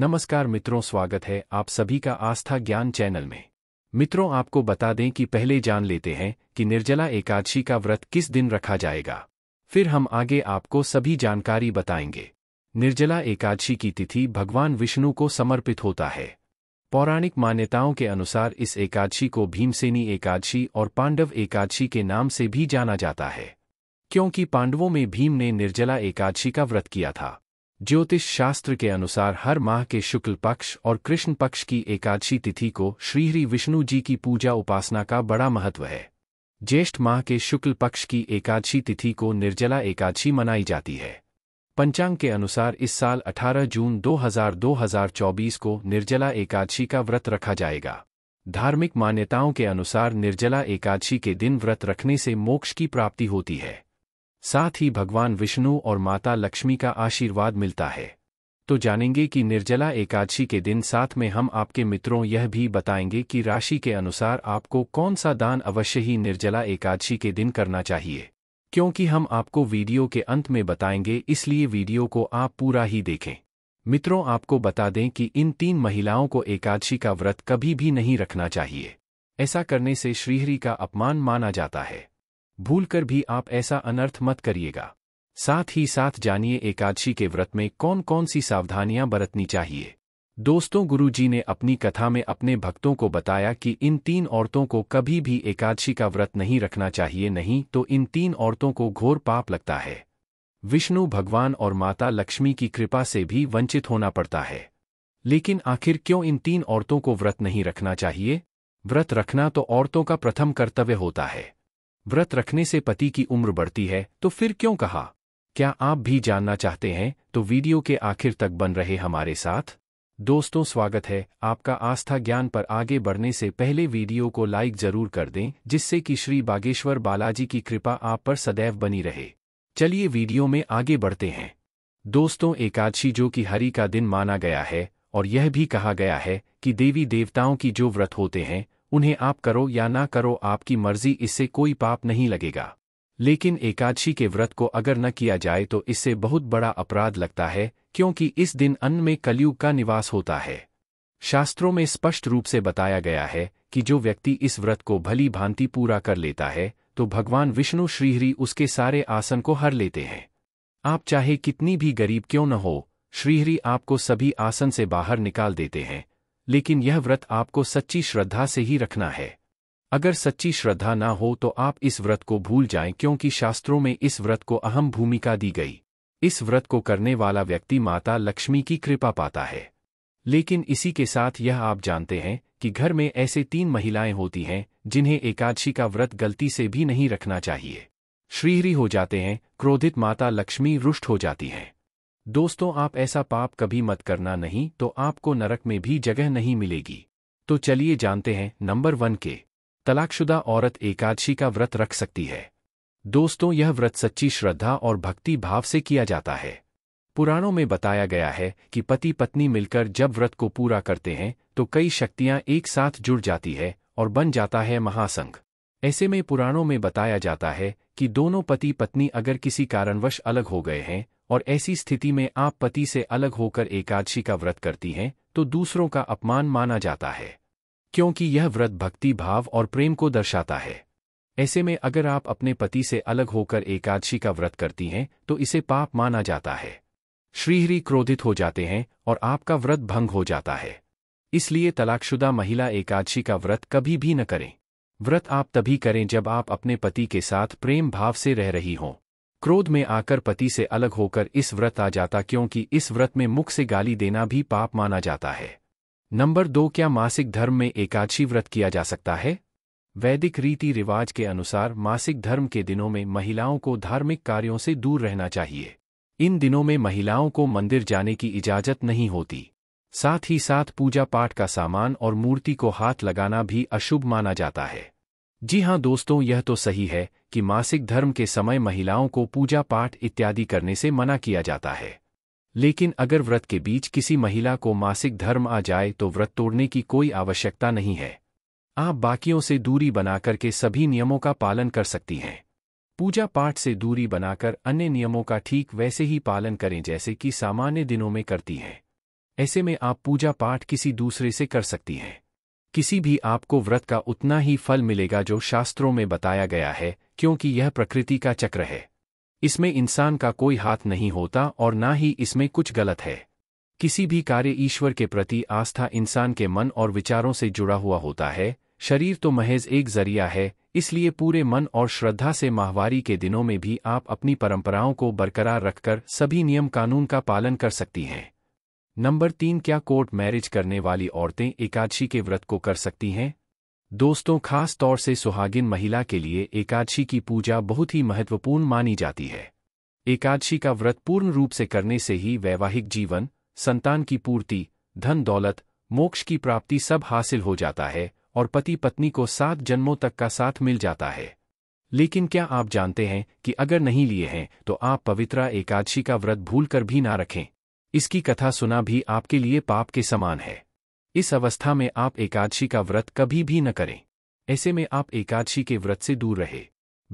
नमस्कार मित्रों स्वागत है आप सभी का आस्था ज्ञान चैनल में मित्रों आपको बता दें कि पहले जान लेते हैं कि निर्जला एकादशी का व्रत किस दिन रखा जाएगा फिर हम आगे आपको सभी जानकारी बताएंगे निर्जला एकादशी की तिथि भगवान विष्णु को समर्पित होता है पौराणिक मान्यताओं के अनुसार इस एकादशी को भीमसेनी एकादशी और पांडव एकादशी के नाम से भी जाना जाता है क्योंकि पांडवों में भीम ने निर्जला एकादशी का व्रत किया था ज्योतिष शास्त्र के अनुसार हर माह के शुक्ल पक्ष और कृष्ण पक्ष की एकादशी तिथि को श्रीहरि विष्णु जी की पूजा उपासना का बड़ा महत्व है ज्येष्ठ माह के शुक्ल पक्ष की एकादशी तिथि को निर्जला एकादशी मनाई जाती है पंचांग के अनुसार इस साल 18 जून 2024 को निर्जला एकादशी का व्रत रखा जाएगा धार्मिक मान्यताओं के अनुसार निर्जला एकादशी के दिन व्रत रखने से मोक्ष की प्राप्ति होती है साथ ही भगवान विष्णु और माता लक्ष्मी का आशीर्वाद मिलता है तो जानेंगे कि निर्जला एकादशी के दिन साथ में हम आपके मित्रों यह भी बताएंगे कि राशि के अनुसार आपको कौन सा दान अवश्य ही निर्जला एकादशी के दिन करना चाहिए क्योंकि हम आपको वीडियो के अंत में बताएंगे इसलिए वीडियो को आप पूरा ही देखें मित्रों आपको बता दें कि इन तीन महिलाओं को एकादशी का व्रत कभी भी नहीं रखना चाहिए ऐसा करने से श्रीहरि का अपमान माना जाता है भूल कर भी आप ऐसा अनर्थ मत करिएगा साथ ही साथ जानिए एकादशी के व्रत में कौन कौन सी सावधानियां बरतनी चाहिए दोस्तों गुरुजी ने अपनी कथा में अपने भक्तों को बताया कि इन तीन औरतों को कभी भी एकादशी का व्रत नहीं रखना चाहिए नहीं तो इन तीन औरतों को घोर पाप लगता है विष्णु भगवान और माता लक्ष्मी की कृपा से भी वंचित होना पड़ता है लेकिन आखिर क्यों इन तीन औरतों को व्रत नहीं रखना चाहिए व्रत रखना तो औरतों का प्रथम कर्तव्य होता है व्रत रखने से पति की उम्र बढ़ती है तो फिर क्यों कहा क्या आप भी जानना चाहते हैं तो वीडियो के आखिर तक बन रहे हमारे साथ दोस्तों स्वागत है आपका आस्था ज्ञान पर आगे बढ़ने से पहले वीडियो को लाइक जरूर कर दें जिससे कि श्री बागेश्वर बालाजी की कृपा आप पर सदैव बनी रहे चलिए वीडियो में आगे बढ़ते हैं दोस्तों एकादशी जो कि हरि का दिन माना गया है और यह भी कहा गया है कि देवी देवताओं की जो व्रत होते हैं उन्हें आप करो या ना करो आपकी मर्जी इससे कोई पाप नहीं लगेगा लेकिन एकादशी के व्रत को अगर न किया जाए तो इससे बहुत बड़ा अपराध लगता है क्योंकि इस दिन अन्न में कलयुग का निवास होता है शास्त्रों में स्पष्ट रूप से बताया गया है कि जो व्यक्ति इस व्रत को भली भांति पूरा कर लेता है तो भगवान विष्णु श्रीहरि उसके सारे आसन को हर लेते हैं आप चाहे कितनी भी गरीब क्यों न हो श्रीहरि आपको सभी आसन से बाहर निकाल देते हैं लेकिन यह व्रत आपको सच्ची श्रद्धा से ही रखना है अगर सच्ची श्रद्धा ना हो तो आप इस व्रत को भूल जाएं क्योंकि शास्त्रों में इस व्रत को अहम भूमिका दी गई इस व्रत को करने वाला व्यक्ति माता लक्ष्मी की कृपा पाता है लेकिन इसी के साथ यह आप जानते हैं कि घर में ऐसे तीन महिलाएं होती हैं जिन्हें एकादशी का व्रत गलती से भी नहीं रखना चाहिए श्रीहरी हो जाते हैं क्रोधित माता लक्ष्मी रुष्ट हो जाती हैं दोस्तों आप ऐसा पाप कभी मत करना नहीं तो आपको नरक में भी जगह नहीं मिलेगी तो चलिए जानते हैं नंबर वन के तलाकशुदा औरत एकादशी का व्रत रख सकती है दोस्तों यह व्रत सच्ची श्रद्धा और भक्ति भाव से किया जाता है पुराणों में बताया गया है कि पति पत्नी मिलकर जब व्रत को पूरा करते हैं तो कई शक्तियां एक साथ जुड़ जाती है और बन जाता है महासंघ ऐसे में पुराणों में बताया जाता है कि दोनों पति पत्नी अगर किसी कारणवश अलग हो गए हैं और ऐसी स्थिति में आप पति से अलग होकर एकादशी का व्रत करती हैं तो दूसरों का अपमान माना जाता है क्योंकि यह व्रत भक्ति भाव और प्रेम को दर्शाता है ऐसे में अगर आप अपने पति से अलग होकर एकादशी का व्रत करती हैं तो इसे पाप माना जाता है श्रीहरि क्रोधित हो जाते हैं और आपका व्रत भंग हो जाता है इसलिए तलाकशुदा महिला एकादशी का व्रत कभी भी न करें व्रत आप तभी करें जब आप अपने पति के साथ प्रेम भाव से रह रही हों क्रोध में आकर पति से अलग होकर इस व्रत आ जाता क्योंकि इस व्रत में मुख से गाली देना भी पाप माना जाता है नंबर दो क्या मासिक धर्म में एकादशी व्रत किया जा सकता है वैदिक रीति रिवाज के अनुसार मासिक धर्म के दिनों में महिलाओं को धार्मिक कार्यों से दूर रहना चाहिए इन दिनों में महिलाओं को मंदिर जाने की इजाजत नहीं होती साथ ही साथ पूजा पाठ का सामान और मूर्ति को हाथ लगाना भी अशुभ माना जाता है जी हाँ दोस्तों यह तो सही है कि मासिक धर्म के समय महिलाओं को पूजा पाठ इत्यादि करने से मना किया जाता है लेकिन अगर व्रत के बीच किसी महिला को मासिक धर्म आ जाए तो व्रत तोड़ने की कोई आवश्यकता नहीं है आप बाकियों से दूरी बनाकर के सभी नियमों का पालन कर सकती हैं पूजा पाठ से दूरी बनाकर अन्य नियमों का ठीक वैसे ही पालन करें जैसे कि सामान्य दिनों में करती हैं ऐसे में आप पूजा पाठ किसी दूसरे से कर सकती हैं किसी भी आपको व्रत का उतना ही फल मिलेगा जो शास्त्रों में बताया गया है क्योंकि यह प्रकृति का चक्र है इसमें इंसान का कोई हाथ नहीं होता और ना ही इसमें कुछ गलत है किसी भी कार्य ईश्वर के प्रति आस्था इंसान के मन और विचारों से जुड़ा हुआ होता है शरीर तो महज एक जरिया है इसलिए पूरे मन और श्रद्धा से माहवारी के दिनों में भी आप अपनी परंपराओं को बरकरार रखकर सभी नियम कानून का पालन कर सकती हैं नंबर तीन क्या कोर्ट मैरिज करने वाली औरतें एकादशी के व्रत को कर सकती हैं दोस्तों खास तौर से सुहागिन महिला के लिए एकादशी की पूजा बहुत ही महत्वपूर्ण मानी जाती है एकादशी का व्रत पूर्ण रूप से करने से ही वैवाहिक जीवन संतान की पूर्ति धन दौलत मोक्ष की प्राप्ति सब हासिल हो जाता है और पति पत्नी को सात जन्मों तक का साथ मिल जाता है लेकिन क्या आप जानते हैं कि अगर नहीं लिए हैं तो आप पवित्रा एकादशी का व्रत भूल कर भी ना रखें इसकी कथा सुना भी आपके लिए पाप के समान है इस अवस्था में आप एकादशी का व्रत कभी भी न करें ऐसे में आप एकादशी के व्रत से दूर रहे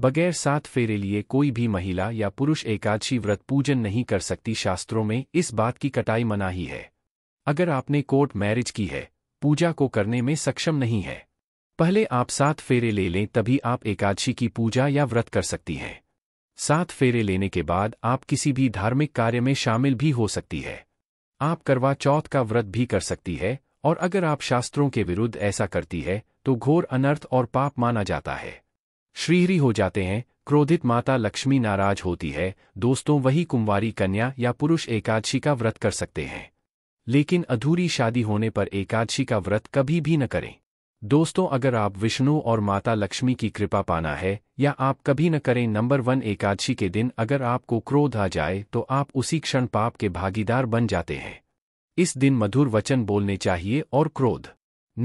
बगैर सात फेरे लिए कोई भी महिला या पुरुष एकादशी व्रत पूजन नहीं कर सकती शास्त्रों में इस बात की कटाई मनाही है अगर आपने कोर्ट मैरिज की है पूजा को करने में सक्षम नहीं है पहले आप सात फेरे ले लें तभी आप एकादशी की पूजा या व्रत कर सकती हैं सात फेरे लेने के बाद आप किसी भी धार्मिक कार्य में शामिल भी हो सकती है आप करवा चौथ का व्रत भी कर सकती है और अगर आप शास्त्रों के विरुद्ध ऐसा करती है तो घोर अनर्थ और पाप माना जाता है श्रीहरी हो जाते हैं क्रोधित माता लक्ष्मी नाराज होती है दोस्तों वही कुंवारी कन्या या पुरुष एकादशी का व्रत कर सकते हैं लेकिन अधूरी शादी होने पर एकादशी का व्रत कभी भी न करें दोस्तों अगर आप विष्णु और माता लक्ष्मी की कृपा पाना है या आप कभी न करें नंबर वन एकादशी के दिन अगर आपको क्रोध आ जाए तो आप उसी क्षण पाप के भागीदार बन जाते हैं इस दिन मधुर वचन बोलने चाहिए और क्रोध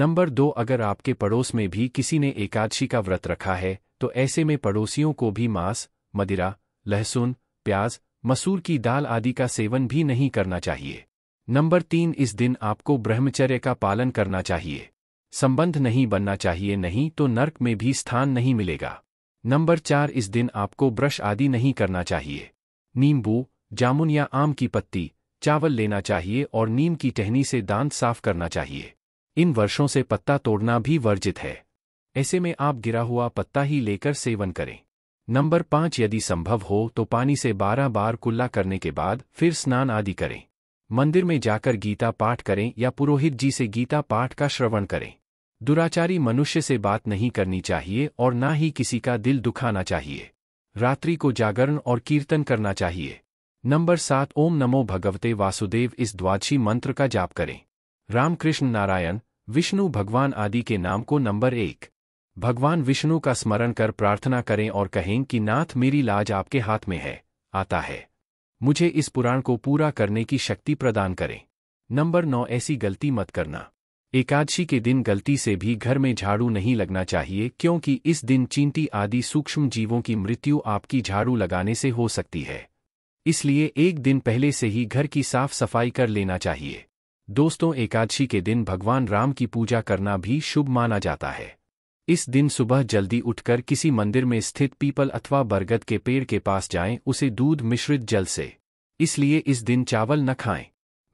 नंबर दो अगर आपके पड़ोस में भी किसी ने एकादशी का व्रत रखा है तो ऐसे में पड़ोसियों को भी मांस मदिरा लहसुन प्याज मसूर की दाल आदि का सेवन भी नहीं करना चाहिए नंबर तीन इस दिन आपको ब्रह्मचर्य का पालन करना चाहिए संबंध नहीं बनना चाहिए नहीं तो नर्क में भी स्थान नहीं मिलेगा नंबर चार इस दिन आपको ब्रश आदि नहीं करना चाहिए नींबू जामुन या आम की पत्ती चावल लेना चाहिए और नीम की टहनी से दांत साफ करना चाहिए इन वर्षों से पत्ता तोड़ना भी वर्जित है ऐसे में आप गिरा हुआ पत्ता ही लेकर सेवन करें नंबर पांच यदि संभव हो तो पानी से बारह बार कुल्ला करने के बाद फिर स्नान आदि करें मंदिर में जाकर गीता पाठ करें या पुरोहित जी से गीता पाठ का श्रवण करें दुराचारी मनुष्य से बात नहीं करनी चाहिए और ना ही किसी का दिल दुखाना चाहिए रात्रि को जागरण और कीर्तन करना चाहिए नंबर सात ओम नमो भगवते वासुदेव इस द्वादशी मंत्र का जाप करें रामकृष्ण नारायण विष्णु भगवान आदि के नाम को नंबर एक भगवान विष्णु का स्मरण कर प्रार्थना करें और कहें कि नाथ मेरी लाज आपके हाथ में है आता है मुझे इस पुराण को पूरा करने की शक्ति प्रदान करें नंबर नौ ऐसी गलती मत करना एकादशी के दिन गलती से भी घर में झाड़ू नहीं लगना चाहिए क्योंकि इस दिन चींटी आदि सूक्ष्म जीवों की मृत्यु आपकी झाड़ू लगाने से हो सकती है इसलिए एक दिन पहले से ही घर की साफ सफाई कर लेना चाहिए दोस्तों एकादशी के दिन भगवान राम की पूजा करना भी शुभ माना जाता है इस दिन सुबह जल्दी उठकर किसी मंदिर में स्थित पीपल अथवा बरगद के पेड़ के पास जाएं उसे दूध मिश्रित जल से इसलिए इस दिन चावल न खाएं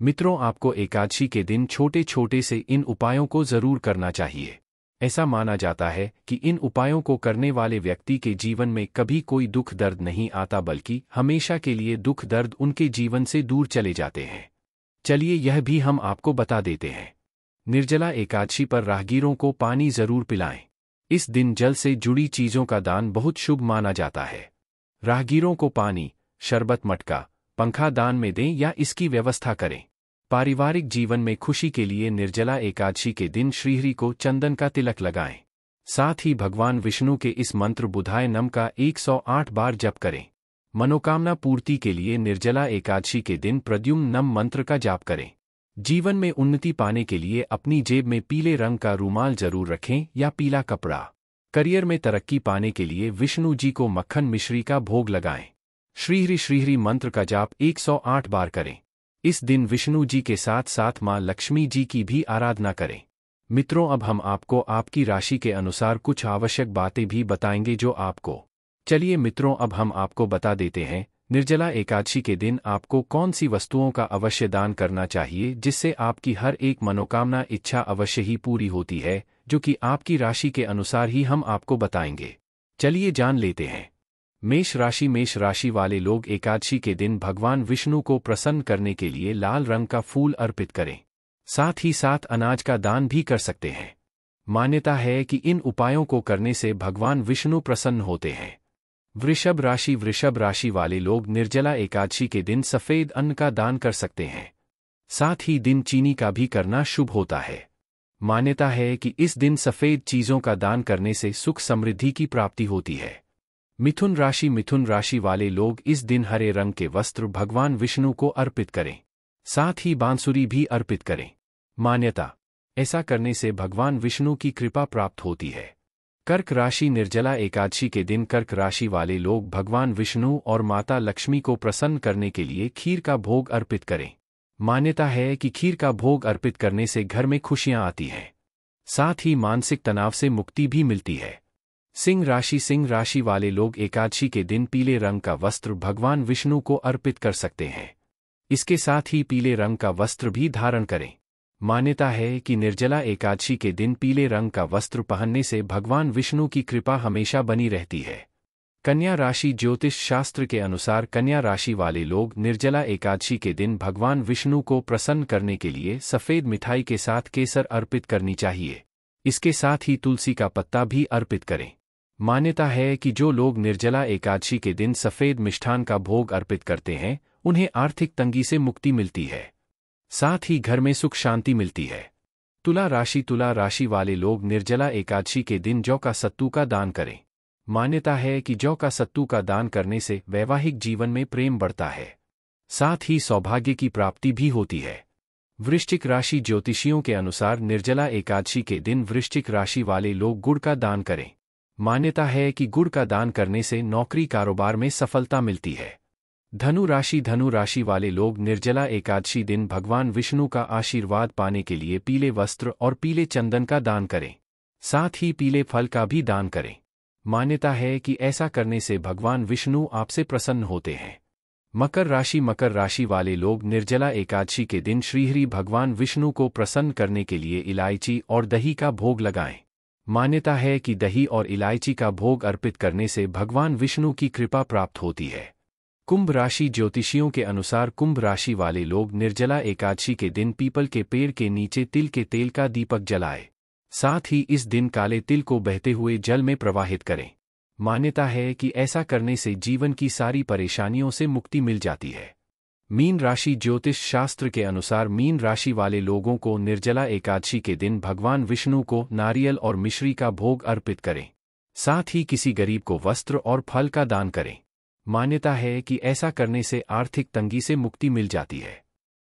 मित्रों आपको एकादशी के दिन छोटे छोटे से इन उपायों को जरूर करना चाहिए ऐसा माना जाता है कि इन उपायों को करने वाले व्यक्ति के जीवन में कभी कोई दुख दर्द नहीं आता बल्कि हमेशा के लिए दुख दर्द उनके जीवन से दूर चले जाते हैं चलिए यह भी हम आपको बता देते हैं निर्जला एकादशी पर राहगीरों को पानी जरूर पिलाएं इस दिन जल से जुड़ी चीजों का दान बहुत शुभ माना जाता है राहगीरों को पानी शरबत मटका पंखा दान में दें या इसकी व्यवस्था करें पारिवारिक जीवन में खुशी के लिए निर्जला एकादशी के दिन श्रीहरि को चंदन का तिलक लगाएं साथ ही भगवान विष्णु के इस मंत्र बुधाय नम का 108 बार जप करें मनोकामना पूर्ति के लिए निर्जला एकादशी के दिन प्रद्युम नम मंत्र का जाप करें जीवन में उन्नति पाने के लिए अपनी जेब में पीले रंग का रूमाल जरूर रखें या पीला कपड़ा करियर में तरक्की पाने के लिए विष्णु जी को मक्खन मिश्री का भोग लगाएं श्रीहरी श्रीहरी मंत्र का जाप 108 बार करें इस दिन विष्णु जी के साथ साथ माँ लक्ष्मी जी की भी आराधना करें मित्रों अब हम आपको आपकी राशि के अनुसार कुछ आवश्यक बातें भी बताएंगे जो आपको चलिए मित्रों अब हम आपको बता देते हैं निर्जला एकादशी के दिन आपको कौन सी वस्तुओं का अवश्य दान करना चाहिए जिससे आपकी हर एक मनोकामना इच्छा अवश्य ही पूरी होती है जो कि आपकी राशि के अनुसार ही हम आपको बताएंगे चलिए जान लेते हैं मेष राशि मेष राशि वाले लोग एकादशी के दिन भगवान विष्णु को प्रसन्न करने के लिए लाल रंग का फूल अर्पित करें साथ ही साथ अनाज का दान भी कर सकते हैं मान्यता है कि इन उपायों को करने से भगवान विष्णु प्रसन्न होते हैं वृषभ राशि वृषभ राशि वाले लोग निर्जला एकादशी के दिन सफेद अन्न का दान कर सकते हैं साथ ही दिन चीनी का भी करना शुभ होता है मान्यता है कि इस दिन सफेद चीजों का दान करने से सुख समृद्धि की प्राप्ति होती है मिथुन राशि मिथुन राशि वाले लोग इस दिन हरे रंग के वस्त्र भगवान विष्णु को अर्पित करें साथ ही बांसुरी भी अर्पित करें मान्यता ऐसा करने से भगवान विष्णु की कृपा प्राप्त होती है कर्क राशि निर्जला एकादशी के दिन कर्क राशि वाले लोग भगवान विष्णु और माता लक्ष्मी को प्रसन्न करने के लिए खीर का भोग अर्पित करें मान्यता है कि खीर का भोग अर्पित करने से घर में खुशियां आती हैं साथ ही मानसिक तनाव से मुक्ति भी मिलती है सिंह राशि सिंह राशि वाले लोग एकादशी के दिन पीले रंग का वस्त्र भगवान विष्णु को अर्पित कर सकते हैं इसके साथ ही पीले रंग का वस्त्र भी धारण करें मान्यता है कि निर्जला एकादशी के दिन पीले रंग का वस्त्र पहनने से भगवान विष्णु की कृपा हमेशा बनी रहती है कन्या राशि ज्योतिष शास्त्र के अनुसार कन्या राशि वाले लोग निर्जला एकादशी के दिन भगवान विष्णु को प्रसन्न करने के लिए सफ़ेद मिठाई के साथ केसर अर्पित करनी चाहिए इसके साथ ही तुलसी का पत्ता भी अर्पित करें मान्यता है कि जो लोग निर्जला एकादशी के दिन सफ़ेद मिष्ठान का भोग अर्पित करते हैं उन्हें आर्थिक तंगी से मुक्ति मिलती है साथ ही घर में सुख शांति मिलती है तुला राशि तुला राशि वाले लोग निर्जला एकादशी के दिन जौ का सत्तू का दान करें मान्यता है कि जौ का सत्तू का दान करने से वैवाहिक जीवन में प्रेम बढ़ता है साथ ही सौभाग्य की प्राप्ति भी होती है वृश्चिक राशि ज्योतिषियों के अनुसार निर्जला एकादशी के दिन वृश्चिक राशि वाले लोग गुड़ का दान करें मान्यता है कि गुड़ का दान करने से नौकरी कारोबार में सफलता मिलती है धनु राशि धनु राशि वाले लोग निर्जला एकादशी दिन भगवान विष्णु का आशीर्वाद पाने के लिए पीले वस्त्र और पीले चंदन का दान करें साथ ही पीले फल का भी दान करें मान्यता है कि ऐसा करने से भगवान विष्णु आपसे प्रसन्न होते हैं मकर राशि मकर राशि वाले लोग निर्जला एकादशी के दिन श्रीहरि भगवान विष्णु को प्रसन्न करने के लिए इलायची और दही का भोग लगाएं मान्यता है कि दही और इलायची का भोग अर्पित करने से भगवान विष्णु की कृपा प्राप्त होती है कुंभ राशि ज्योतिषियों के अनुसार कुंभ राशि वाले लोग निर्जला एकादशी के दिन पीपल के पेड़ के नीचे तिल के तेल का दीपक जलाए साथ ही इस दिन काले तिल को बहते हुए जल में प्रवाहित करें मान्यता है कि ऐसा करने से जीवन की सारी परेशानियों से मुक्ति मिल जाती है मीन राशि ज्योतिष शास्त्र के अनुसार मीन राशि वाले लोगों को निर्जला एकादशी के दिन भगवान विष्णु को नारियल और मिश्री का भोग अर्पित करें साथ ही किसी गरीब को वस्त्र और फल का दान करें मान्यता है कि ऐसा करने से आर्थिक तंगी से मुक्ति मिल जाती है